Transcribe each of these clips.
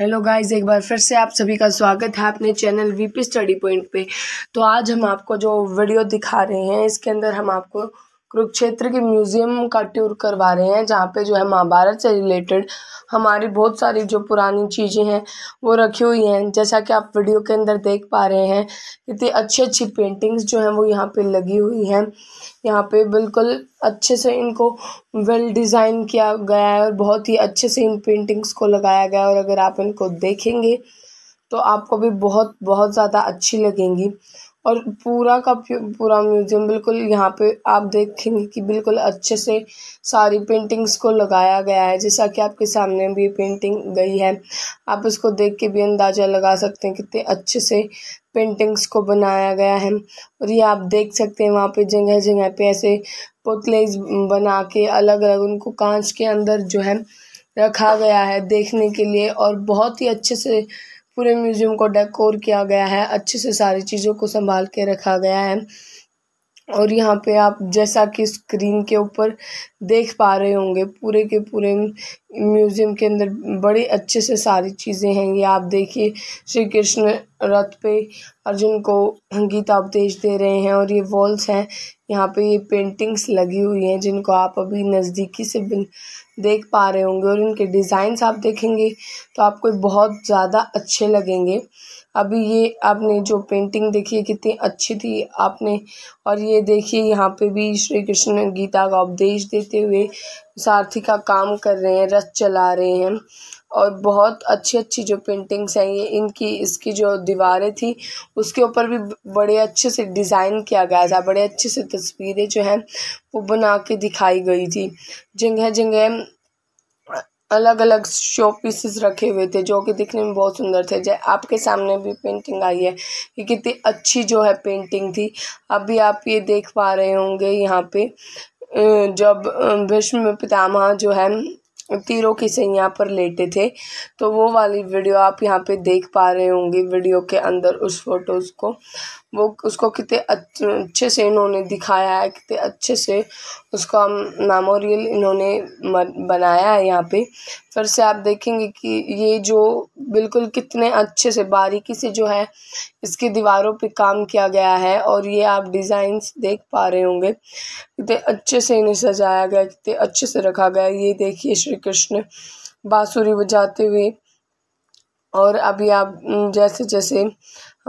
hello guys एक बार फिर से आप सभी का स्वागत है अपने चैनल वीपी स्टडी पॉइंट पे तो आज हम आपको जो वीडियो दिखा रहे हैं इसके अंदर हम आपको कुरुक्षेत्र के म्यूज़ियम का टूर करवा रहे हैं जहाँ पे जो है महाभारत से रिलेटेड हमारी बहुत सारी जो पुरानी चीज़ें हैं वो रखी हुई हैं जैसा कि आप वीडियो के अंदर देख पा रहे हैं कितनी अच्छी अच्छी पेंटिंग्स जो हैं वो यहाँ पे लगी हुई हैं यहाँ पे बिल्कुल अच्छे से इनको वेल डिज़ाइन किया गया है और बहुत ही अच्छे से इन पेंटिंग्स को लगाया गया है और अगर आप इनको देखेंगे तो आपको भी बहुत बहुत ज़्यादा अच्छी लगेंगी और पूरा का पूरा म्यूज़ियम बिल्कुल यहाँ पे आप देखेंगे कि बिल्कुल अच्छे से सारी पेंटिंग्स को लगाया गया है जैसा कि आपके सामने भी पेंटिंग गई है आप उसको देख के भी अंदाज़ा लगा सकते हैं कितने अच्छे से पेंटिंग्स को बनाया गया है और ये आप देख सकते हैं वहाँ पे जगह जगह पे ऐसे पुतले बना के अलग अलग उनको कांच के अंदर जो है रखा गया है देखने के लिए और बहुत ही अच्छे से पूरे म्यूज़ियम को डेकोर किया गया है अच्छे से सारी चीज़ों को संभाल के रखा गया है और यहाँ पे आप जैसा कि स्क्रीन के ऊपर देख पा रहे होंगे पूरे के पूरे म्यूज़ियम के अंदर बड़े अच्छे से सारी चीज़ें हैं ये आप देखिए श्री कृष्ण रथ पे अर्जुन को गीता उपदेश दे रहे हैं और ये वॉल्स हैं यहाँ पे ये पेंटिंग्स लगी हुई हैं जिनको आप अभी नज़दीकी से देख पा रहे होंगे और इनके डिज़ाइंस आप देखेंगे तो आपको बहुत ज़्यादा अच्छे लगेंगे अभी ये आपने जो पेंटिंग देखी है कितनी अच्छी थी आपने और ये देखिए यहाँ पे भी श्री कृष्ण गीता का उपदेश दे समझते हुए सारथी का काम कर रहे हैं रथ चला रहे हैं और बहुत अच्छी अच्छी जो पेंटिंग्स हैं ये इनकी इसकी जो दीवारें थी उसके ऊपर भी बड़े अच्छे से डिज़ाइन किया गया था बड़े अच्छे से तस्वीरें जो हैं वो बना के दिखाई गई थी जगह जगह अलग अलग शो पीसेस रखे हुए थे जो कि दिखने में बहुत सुंदर थे जय आपके सामने भी पेंटिंग आई है ये कितनी अच्छी जो है पेंटिंग थी अभी आप ये देख पा रहे होंगे यहाँ पे जब भीष्म पितामह जो है तीरों की सैया पर लेटे थे तो वो वाली वीडियो आप यहाँ पे देख पा रहे होंगे वीडियो के अंदर उस फोटोज़ को वो उसको कितने अच्छे से इन्होंने दिखाया है कितने अच्छे से उसका मेमोरियल इन्होंने बनाया है यहाँ पे फिर से आप देखेंगे कि ये जो बिल्कुल कितने अच्छे से बारीकी से जो है इसकी दीवारों पे काम किया गया है और ये आप डिज़ाइंस देख पा रहे होंगे कितने अच्छे से इन्हें सजाया गया कितने अच्छे से रखा गया ये देखिए श्री कृष्ण बाँसुरी बजाते हुए और अभी आप जैसे जैसे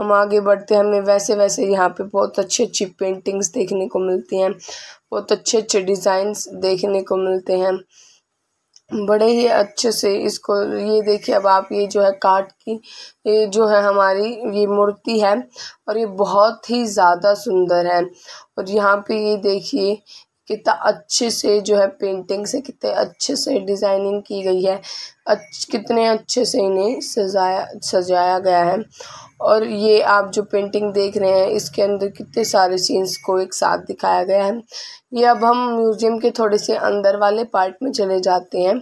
हम आगे बढ़ते हैं हमें वैसे वैसे यहाँ पे बहुत अच्छी अच्छी पेंटिंग्स देखने को मिलती हैं बहुत अच्छे अच्छे डिज़ाइंस देखने को मिलते हैं बड़े ही अच्छे से इसको ये देखिए अब आप ये जो है काट की ये जो है हमारी ये मूर्ति है और ये बहुत ही ज़्यादा सुंदर है और यहाँ पे ये देखिए कितना अच्छे से जो है पेंटिंग से कितने अच्छे से डिज़ाइनिंग की गई है अच्छ कितने अच्छे से इन्हें सजाया सजाया गया है और ये आप जो पेंटिंग देख रहे हैं इसके अंदर कितने सारे सीन्स को एक साथ दिखाया गया है ये अब हम म्यूज़ियम के थोड़े से अंदर वाले पार्ट में चले जाते हैं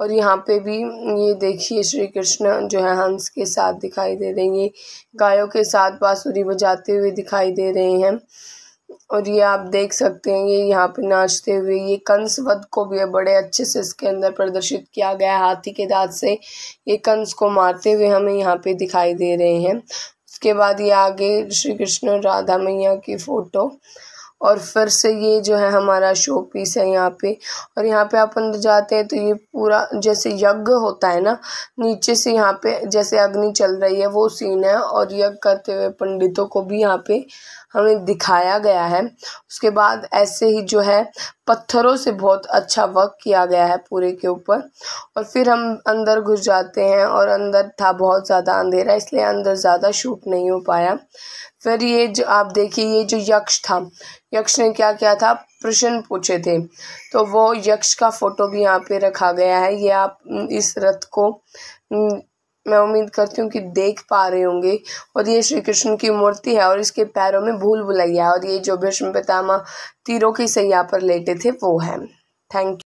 और यहाँ पे भी ये देखिए श्री कृष्ण जो है हंस के साथ दिखाई दे रहे हैं ये गायों के साथ बाँसुरी बजाते हुए दिखाई दे रहे हैं और ये आप देख सकते हैं ये यहाँ पे नाचते हुए ये कंस वध को भी बड़े अच्छे से इसके अंदर प्रदर्शित किया गया है हाथी के दांत से ये कंस को मारते हुए हमें यहाँ पे दिखाई दे रहे हैं उसके बाद ये आगे श्री कृष्ण राधा मैया की फ़ोटो और फिर से ये जो है हमारा शो पीस है यहाँ पे और यहाँ पे आप अंदर जाते हैं तो ये पूरा जैसे यज्ञ होता है ना नीचे से यहाँ पे जैसे अग्नि चल रही है वो सीन है और यज्ञ करते हुए पंडितों को भी यहाँ पे हमें दिखाया गया है उसके बाद ऐसे ही जो है पत्थरों से बहुत अच्छा वर्क किया गया है पूरे के ऊपर और फिर हम अंदर घुस जाते हैं और अंदर था बहुत ज़्यादा अंधेरा इसलिए अंदर ज़्यादा शूट नहीं हो पाया फिर ये जो आप देखिए ये जो यक्ष था यक्ष ने क्या किया था प्रश्न पूछे थे तो वो यक्ष का फोटो भी यहाँ पे रखा गया है ये आप इस रथ को मैं उम्मीद करती हूँ कि देख पा रहे होंगे और ये श्री कृष्ण की मूर्ति है और इसके पैरों में भूल भुलैया और ये जो भीष्म पितामह तीरों की सैया पर लेटे थे वो है थैंक यू